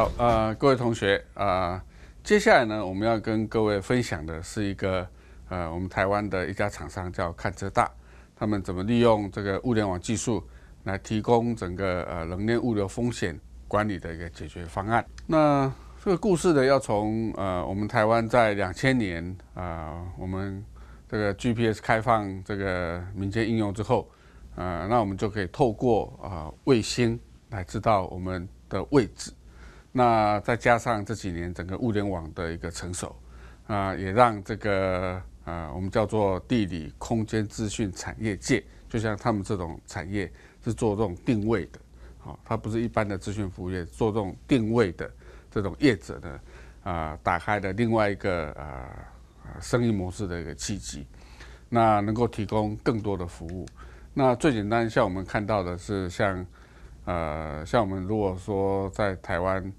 好，呃，各位同学啊，接下来呢，我们要跟各位分享的是一个呃，我们台湾的一家厂商叫看车大，他们怎么利用这个物联网技术来提供整个呃冷链物流风险管理的一个解决方案。那这个故事呢，要从呃我们台湾在两千年啊，我们这个 GPS 开放这个民间应用之后，呃，那我们就可以透过啊卫星来知道我们的位置。那再加上这几年整个物联网的一个成熟啊，也让这个呃，我们叫做地理空间资讯产业界，就像他们这种产业是做这种定位的，啊，它不是一般的资讯服务业，做这种定位的这种业者呢，啊，打开的另外一个啊，生意模式的一个契机。那能够提供更多的服务。那最简单，像我们看到的是像。呃，像我们如果说在台湾，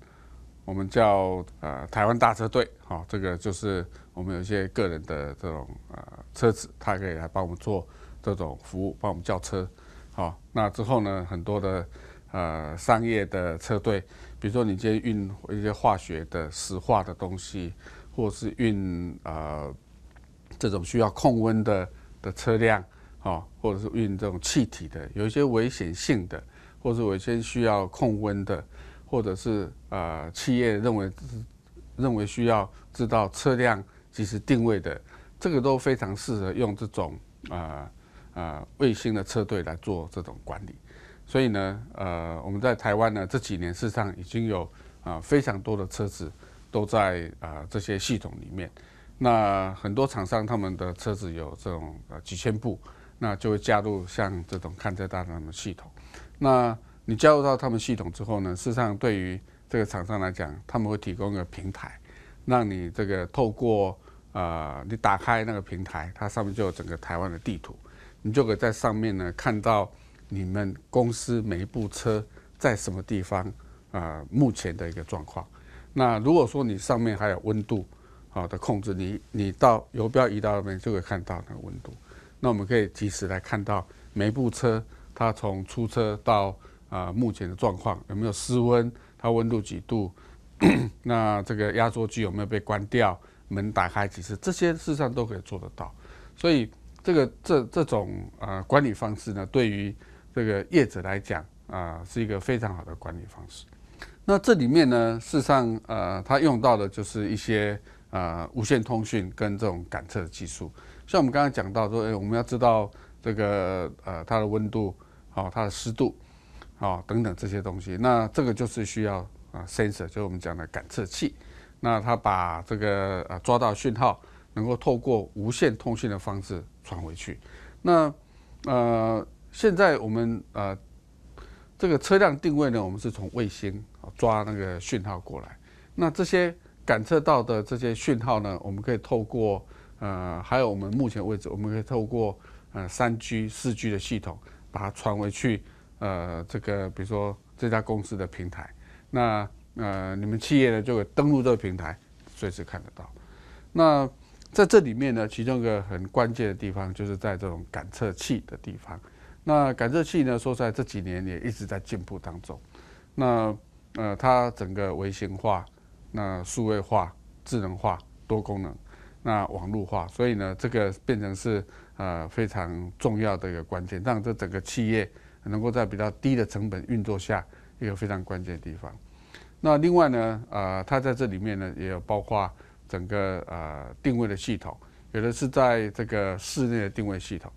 我们叫呃台湾大车队，哦，这个就是我们有一些个人的这种呃车子，他可以来帮我们做这种服务，帮我们叫车，好，那之后呢，很多的呃商业的车队，比如说你今天运一些化学的、石化的东西，或者是运呃这种需要控温的的车辆，哦，或者是运这种气体的，有一些危险性的。或者我先需要控温的，或者是啊企业认为认为需要知道车辆及时定位的，这个都非常适合用这种啊啊卫星的车队来做这种管理。所以呢，呃，我们在台湾呢这几年，事实上已经有啊非常多的车子都在啊这些系统里面。那很多厂商他们的车子有这种呃几千部，那就会加入像这种看车大堂的系统。那你加入到他们系统之后呢？事实上，对于这个厂商来讲，他们会提供一个平台，让你这个透过啊，你打开那个平台，它上面就有整个台湾的地图，你就可以在上面呢看到你们公司每一部车在什么地方啊，目前的一个状况。那如果说你上面还有温度好的控制，你你到游标移到那边就可以看到那个温度。那我们可以及时来看到每一部车。它从出车到啊目前的状况有没有失温，它温度几度？那这个压缩机有没有被关掉？门打开几次？这些事实上都可以做得到。所以这个这这种啊管理方式呢，对于这个业者来讲啊是一个非常好的管理方式。那这里面呢，事实上呃它用到的就是一些呃无线通讯跟这种感测的技术。像我们刚才讲到说，诶，我们要知道。这个呃，它的温度哦、它的湿度哦、等等这些东西，那这个就是需要啊，sensor，就是我们讲的感测器。那它把这个呃抓到讯号，能够透过无线通讯的方式传回去。那呃，现在我们呃，这个车辆定位呢，我们是从卫星啊抓那个讯号过来。那这些感测到的这些讯号呢，我们可以透过呃，还有我们目前为止，我们可以透过呃，三 G、四 G 的系统把它传回去，呃，这个比如说这家公司的平台，那呃，你们企业呢就会登录这个平台，随时看得到。那在这里面呢，其中一个很关键的地方就是在这种感测器的地方。那感测器呢，说实在，这几年也一直在进步当中。那呃，它整个微型化、那数位化、智能化、多功能。那网络化，所以呢，这个变成是呃非常重要的一个关键，让这整个企业能够在比较低的成本运作下，一个非常关键的地方。那另外呢，呃，它在这里面呢，也有包括整个呃定位的系统，有的是在这个室内的定位系统，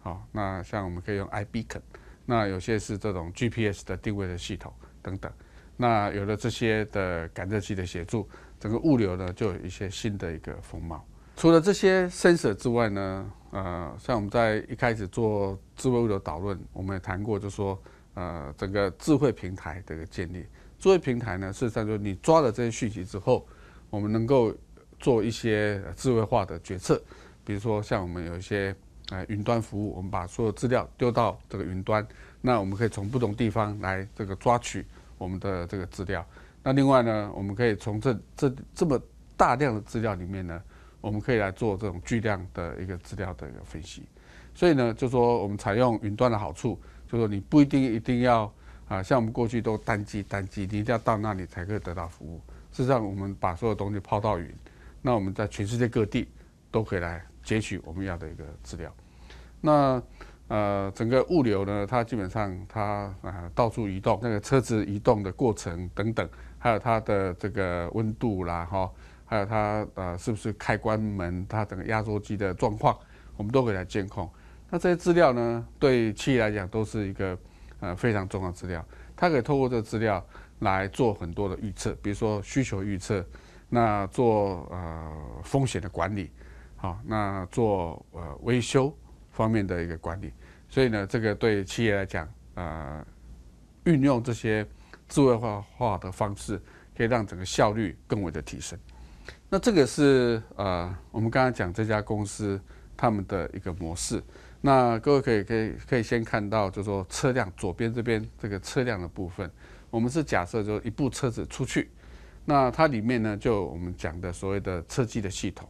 好，那像我们可以用 iBeacon，那有些是这种 GPS 的定位的系统等等。那有了这些的感热器的协助，整个物流呢就有一些新的一个风貌。除了这些 s e n s o r 之外呢，呃，像我们在一开始做智慧物流导论，我们也谈过，就说，呃，整个智慧平台的一个建立。智慧平台呢，事实上就是你抓了这些讯息之后，我们能够做一些智慧化的决策。比如说，像我们有一些呃云端服务，我们把所有资料丢到这个云端，那我们可以从不同地方来这个抓取。我们的这个资料，那另外呢，我们可以从这这这么大量的资料里面呢，我们可以来做这种巨量的一个资料的一个分析。所以呢，就说我们采用云端的好处，就说你不一定一定要啊，像我们过去都单机单机，你一定要到那里才可以得到服务。事实上，我们把所有东西抛到云，那我们在全世界各地都可以来截取我们要的一个资料。那呃，整个物流呢，它基本上它啊到处移动，那个车子移动的过程等等，还有它的这个温度啦，哈，还有它呃是不是开关门，它整个压缩机的状况，我们都可以来监控。那这些资料呢，对企业来讲都是一个呃非常重要的资料，它可以透过这资料来做很多的预测，比如说需求预测，那做呃风险的管理，好，那做呃维修。方面的一个管理，所以呢，这个对企业来讲，呃，运用这些智慧化化的方式，可以让整个效率更为的提升。那这个是呃，我们刚才讲这家公司他们的一个模式。那各位可以可以可以先看到，就说车辆左边这边这个车辆的部分，我们是假设就一部车子出去，那它里面呢，就我们讲的所谓的车机的系统。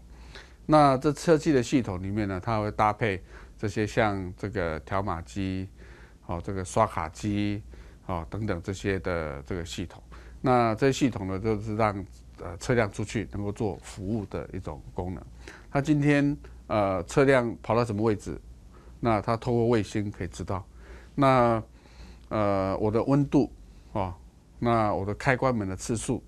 那这车机的系统里面呢，它会搭配。这些像这个条码机，哦，这个刷卡机，哦，等等这些的这个系统，那这些系统呢，就是让呃车辆出去能够做服务的一种功能。它今天呃车辆跑到什么位置，那它通过卫星可以知道。那呃我的温度哦，那我的开关门的次数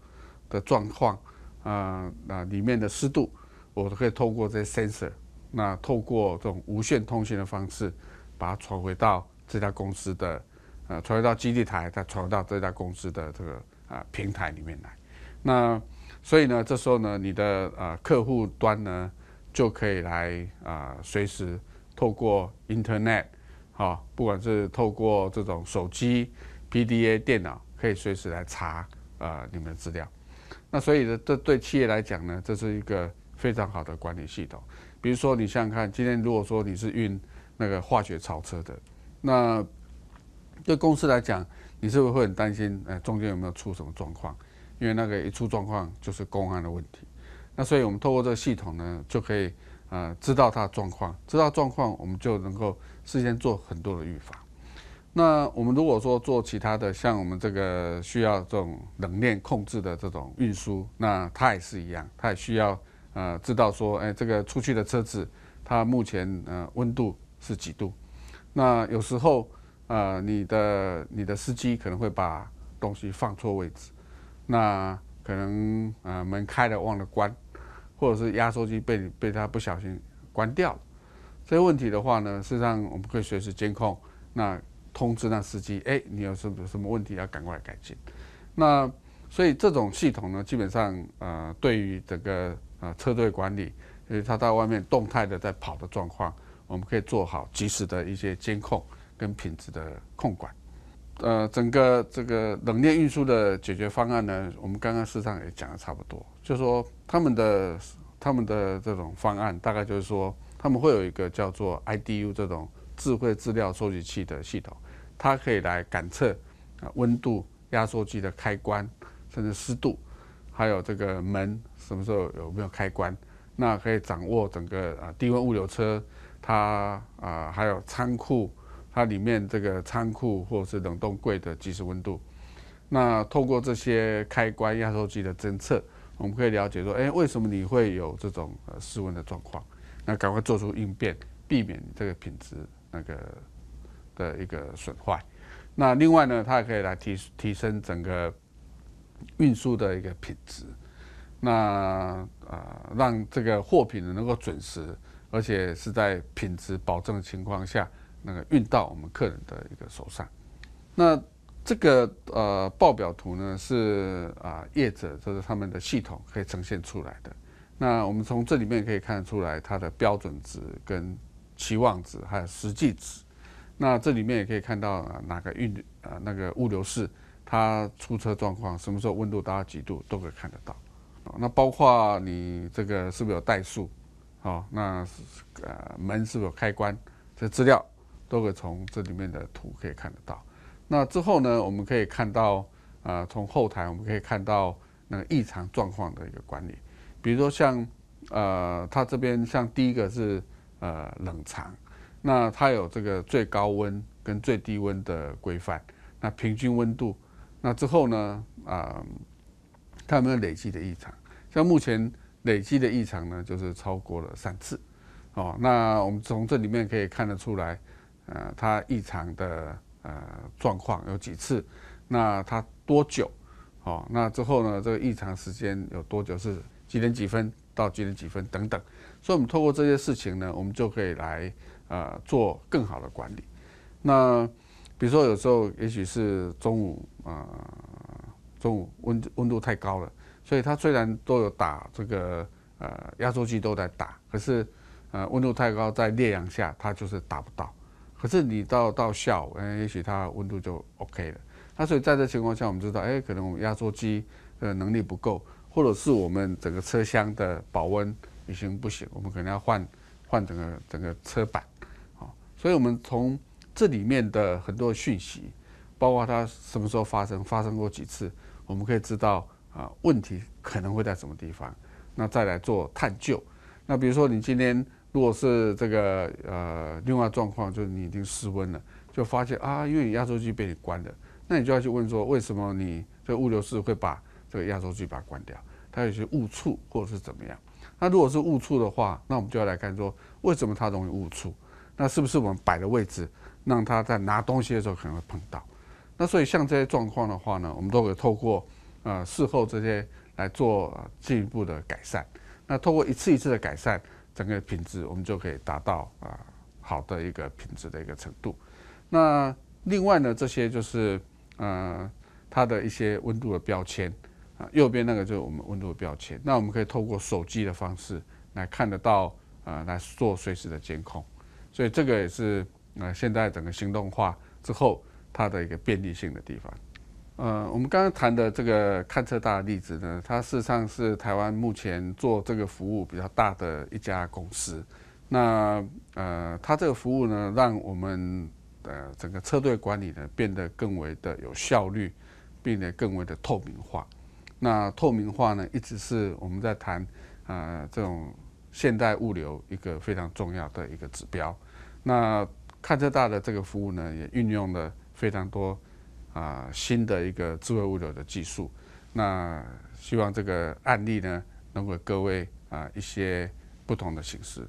的状况啊，那里面的湿度，我都可以透过这些 sensor。那透过这种无线通信的方式，把它传回到这家公司的，呃，传回到基地台，再传到这家公司的这个啊平台里面来。那所以呢，这时候呢，你的啊客户端呢，就可以来啊随时透过 Internet，哦，不管是透过这种手机、PDA、电脑，可以随时来查啊你们的资料。那所以呢，这对企业来讲呢，这是一个。非常好的管理系统，比如说你想想看，今天如果说你是运那个化学槽车的，那对公司来讲，你是不是会很担心？呃，中间有没有出什么状况？因为那个一出状况就是公安的问题。那所以我们透过这个系统呢，就可以呃知道它的状况，知道状况，我们就能够事先做很多的预防。那我们如果说做其他的，像我们这个需要这种冷链控制的这种运输，那它也是一样，它也需要。呃，知道说，哎，这个出去的车子，它目前呃温度是几度？那有时候，呃，你的你的司机可能会把东西放错位置，那可能呃门开了忘了关，或者是压缩机被被他不小心关掉了。这些问题的话呢，实上我们可以随时监控，那通知那司机，哎，你有什么什么问题要赶快改进。那所以这种系统呢，基本上呃对于整个啊，车队管理，因为他在外面动态的在跑的状况，我们可以做好及时的一些监控跟品质的控管。呃，整个这个冷链运输的解决方案呢，我们刚刚事实上也讲的差不多，就说他们的他们的这种方案，大概就是说他们会有一个叫做 IDU 这种智慧资料收集器的系统，它可以来感测啊温度、压缩机的开关，甚至湿度。还有这个门什么时候有没有开关，那可以掌握整个啊低温物流车，它啊还有仓库，它里面这个仓库或是冷冻柜的即时温度。那透过这些开关、压缩机的侦测，我们可以了解说，哎，为什么你会有这种呃室温的状况？那赶快做出应变，避免这个品质那个的一个损坏。那另外呢，它也可以来提提升整个。运输的一个品质，那呃，让这个货品能够准时，而且是在品质保证的情况下，那个运到我们客人的一个手上。那这个呃报表图呢，是啊业者就是他们的系统可以呈现出来的。那我们从这里面可以看得出来，它的标准值、跟期望值还有实际值。那这里面也可以看到啊，哪个运啊那个物流室。它出车状况什么时候温度达到几度都可以看得到，那包括你这个是不是有怠速，好，那呃门是不是开关，这资料都可以从这里面的图可以看得到。那之后呢，我们可以看到啊，从后台我们可以看到那个异常状况的一个管理，比如说像呃它这边像第一个是呃冷藏，那它有这个最高温跟最低温的规范，那平均温度。那之后呢？啊，它有没有累积的异常？像目前累积的异常呢，就是超过了三次。哦，那我们从这里面可以看得出来，呃，它异常的呃状况有几次？那它多久？哦，那之后呢？这个异常时间有多久？是几点几分到几点几分等等？所以，我们透过这些事情呢，我们就可以来呃做更好的管理。那比如说，有时候也许是中午啊，中午温温度太高了，所以它虽然都有打这个呃压缩机都在打，可是呃温度太高，在烈阳下它就是打不到。可是你到到下午，哎，也许它温度就 OK 了。那所以在这情况下，我们知道，哎，可能我们压缩机呃能力不够，或者是我们整个车厢的保温已经不行，我们可能要换换整个整个车板好，所以，我们从这里面的很多讯息，包括它什么时候发生，发生过几次，我们可以知道啊问题可能会在什么地方，那再来做探究。那比如说你今天如果是这个呃另外状况，就是你已经失温了，就发现啊，因为你压缩机被你关了，那你就要去问说为什么你这物流室会把这个压缩机把它关掉？它有些误触或者是怎么样？那如果是误触的话，那我们就要来看说为什么它容易误触？那是不是我们摆的位置？让他在拿东西的时候可能会碰到，那所以像这些状况的话呢，我们都可以透过呃事后这些来做进一步的改善。那透过一次一次的改善，整个品质我们就可以达到啊好的一个品质的一个程度。那另外呢，这些就是呃它的一些温度的标签啊，右边那个就是我们温度的标签。那我们可以透过手机的方式来看得到呃来做随时的监控，所以这个也是。那现在整个行动化之后，它的一个便利性的地方，呃，我们刚刚谈的这个看车大的例子呢，它事实上是台湾目前做这个服务比较大的一家公司。那呃，它这个服务呢，让我们呃整个车队管理呢变得更为的有效率，变得更为的透明化。那透明化呢，一直是我们在谈啊这种现代物流一个非常重要的一个指标。那看车大的这个服务呢，也运用了非常多啊新的一个智慧物流的技术。那希望这个案例呢，能给各位啊一些不同的形式。